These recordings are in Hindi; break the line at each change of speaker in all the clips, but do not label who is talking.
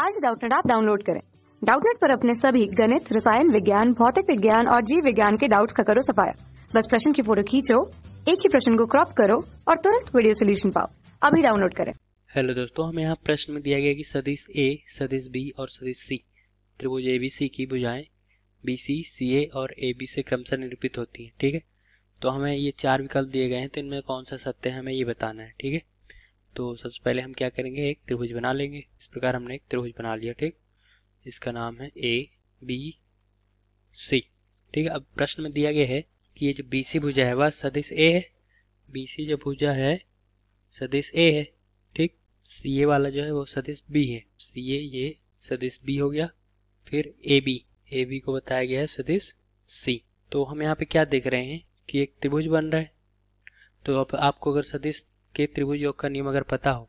आज डाउटनेट आप डाउनलोड करें डाउटनेट पर अपने सभी गणित रसायन विज्ञान भौतिक विज्ञान और जीव विज्ञान के डाउट्स का करो सफाया बस प्रश्न की फोटो खींचो एक ही प्रश्न को क्रॉप करो और तुरंत वीडियो सोल्यूशन पाओ अभी डाउनलोड करें हेलो दोस्तों हमें यहाँ प्रश्न में दिया गया कि सदिश ए सदिश बी और सदिश सी त्रिभुज ए बी सी की बुझाएं बी सी सी ए और ए बी से क्रमशः निरूपित होती हैं ठीक है तो हमें ये चार विकल्प दिए गए हैं तो इनमें कौन सा सत्य है हमें ये बताना है ठीक है तो सबसे पहले हम क्या करेंगे एक त्रिभुज बना लेंगे इस प्रकार हमने एक त्रिभुज बना लिया ठीक इसका नाम है ए बी सी ठीक है अब प्रश्न में दिया गया है कि ये जो बी सी भुजा है वह सदिश ए है बी सी जो भुजा है सदिश ए है ठीक सी ए वाला जो है वो सदिश बी है सी ए ये सदिश बी हो गया फिर ए बी ए बी को बताया गया है सदिश सी तो हम यहाँ पे क्या देख रहे हैं कि एक त्रिभुज बन रहा है तो आप, आपको अगर सदिश के त्रिभुज योग का नियम अगर पता हो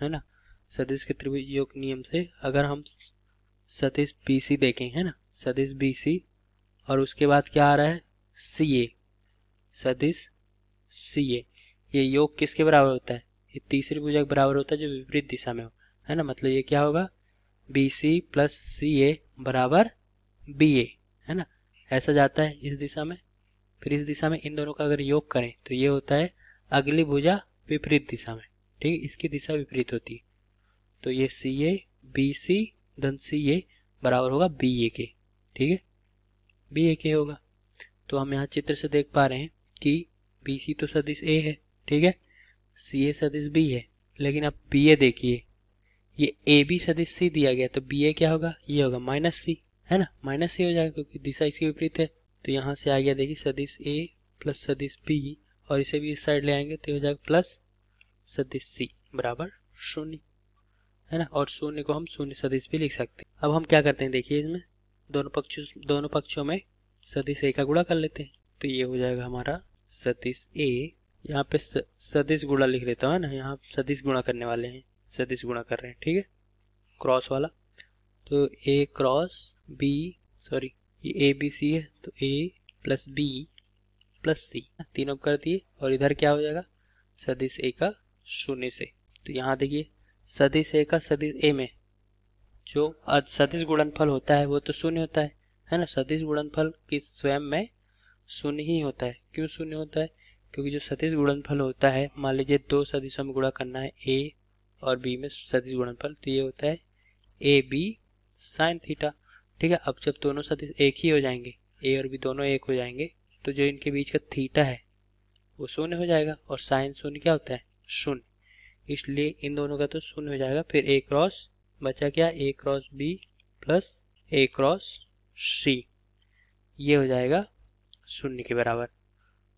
है ना सदिश के त्रिभुज योग नियम से अगर हम सदिश बी सी देखें है ना सदिश बी सी और उसके बाद क्या आ रहा है सी ए सदिश सी ए ये योग किसके बराबर होता है ये तीसरी भुजा के बराबर होता है जो विपरीत दिशा में हो है ना मतलब ये क्या होगा बी सी प्लस सी ए बराबर बी ए है ना ऐसा जाता है इस दिशा में फिर इस दिशा में इन दोनों का अगर योग करें तो ये होता है अगली भुजा विपरीत दिशा में ठीक है इसकी दिशा विपरीत होती है तो ये सी ए बी सी धन सी ए बराबर होगा बी ए के ठीक है बी ए के होगा तो हम यहाँ चित्र से देख पा रहे हैं कि बी सी तो सदिश ए है ठीक है सी ए सदिश बी है लेकिन आप बी ए देखिए ये ए बी सदिश सी दिया गया तो बी ए क्या होगा ये होगा माइनस सी है ना माइनस सी हो जाएगा क्योंकि दिशा इसकी विपरीत है तो यहाँ से आ गया देखिए सदिश ए प्लस सदिश बी और इसे भी इस साइड ले आएंगे तो हो जाएगा प्लस सदिश सी बराबर शून्य है ना और शून्य को हम शून्य सदिश भी लिख सकते हैं अब हम क्या करते हैं देखिए इसमें दोनों पक्षों दोनों पक्षों में सदिश ए का गुड़ा कर लेते हैं तो ये हो जाएगा हमारा सदिश ए यहाँ पे सदिश गुणा लिख लेता हूँ ना यहाँ सदिश गुणा करने वाले हैं सदिश गुणा कर रहे हैं ठीक है क्रॉस वाला तो ए क्रॉस बी सॉरी ये ए बी सी है तो A plus B plus C तीनों कर दिए और इधर क्या हो जाएगा सदिश ए का शून्य से तो यहाँ देखिए सदिश ए का सदिश ए में जो सदिश गुणनफल होता है वो तो शून्य होता है है ना सदिश गुणनफल की स्वयं में शून्य ही होता है क्यों शून्य होता है क्योंकि जो सदिश गुणनफल होता है मान लीजिए दो सदिशों में गुणा करना है ए और बी में सदिश गुणनफल तो ये होता है ए बी साइन थीटा ठीक है अब जब दोनों सदिश एक ही हो जाएंगे ए और बी दोनों एक हो जाएंगे तो जो इनके बीच का थीटा है वो शून्य हो जाएगा और साइन शून्य क्या होता है शून्य इसलिए इन दोनों का तो शून्य हो जाएगा फिर ए क्रॉस बचा क्या A cross B plus A cross C ये हो जाएगा शून्य के बराबर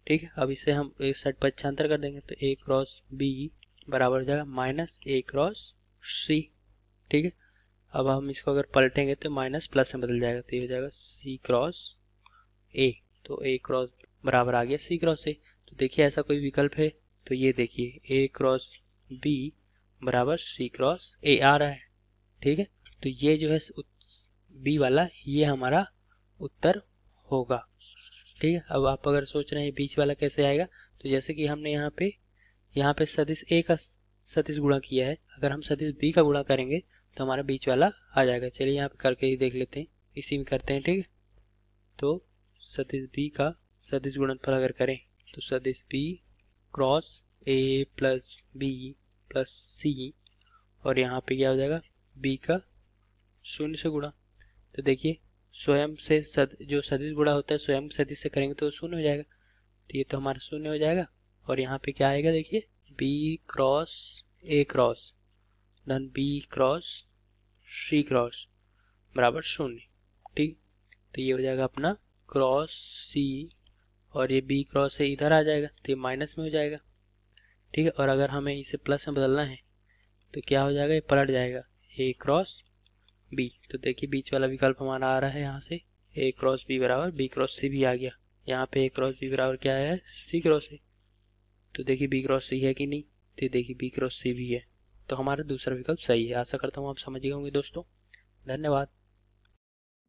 ठीक है अब इसे हम एक साइड पक्षांतर कर देंगे तो ए क्रॉस बी बराबर हो जाएगा माइनस ए क्रॉस सी ठीक है अब हम इसको अगर पलटेंगे तो माइनस प्लस में बदल जाएगा तो ये हो जाएगा सी क्रॉस ए तो ए क्रॉस बराबर आ गया सी क्रॉस ए तो देखिए ऐसा कोई विकल्प है तो ये देखिए ए क्रॉस बी बराबर सी क्रॉस ए आ रहा है ठीक है तो ये जो है बी वाला ये हमारा उत्तर होगा ठीक है अब आप अगर सोच रहे हैं बीच वाला कैसे आएगा तो जैसे कि हमने यहाँ पे यहाँ पे सदिश ए का सदिश गुणा किया है अगर हम सदिश बी का गुणा करेंगे तो हमारा बीच वाला आ जाएगा चलिए यहाँ पे करके ही देख लेते हैं इसी में करते हैं ठीक है तो सदिश बी का सदिश गुणनफल अगर करें तो सदिश B cross A plus B plus C और यहाँ पे क्या हो जाएगा बी का शून्य से गुणा तो देखिए स्वयं से सद जो सदिश गुणा होता है स्वयं सदिश से करेंगे तो शून्य हो जाएगा तो ये तो हमारा शून्य हो जाएगा और यहाँ पे क्या आएगा देखिए बी क्रॉस ए क्रॉस धन बी क्रॉस सी क्रॉस बराबर शून्य ठीक तो ये हो जाएगा अपना क्रॉस सी और ये बी क्रॉस से इधर आ जाएगा तो ये माइनस में हो जाएगा ठीक है और अगर हमें इसे प्लस में बदलना है तो क्या हो जाएगा ये पलट जाएगा ए क्रॉस बी तो देखिए बीच वाला विकल्प हमारा आ रहा है यहाँ से ए क्रॉस बी बराबर बी क्रॉस सी भी आ गया यहाँ पे ए क्रॉस बी बराबर क्या है सी क्रॉस ए तो देखिए बी क्रॉस सी है कि नहीं तो देखिए बी क्रॉस सी भी है तो हमारा दूसरा विकल्प सही है आशा करता हूँ आप समझ गए होंगे दोस्तों धन्यवाद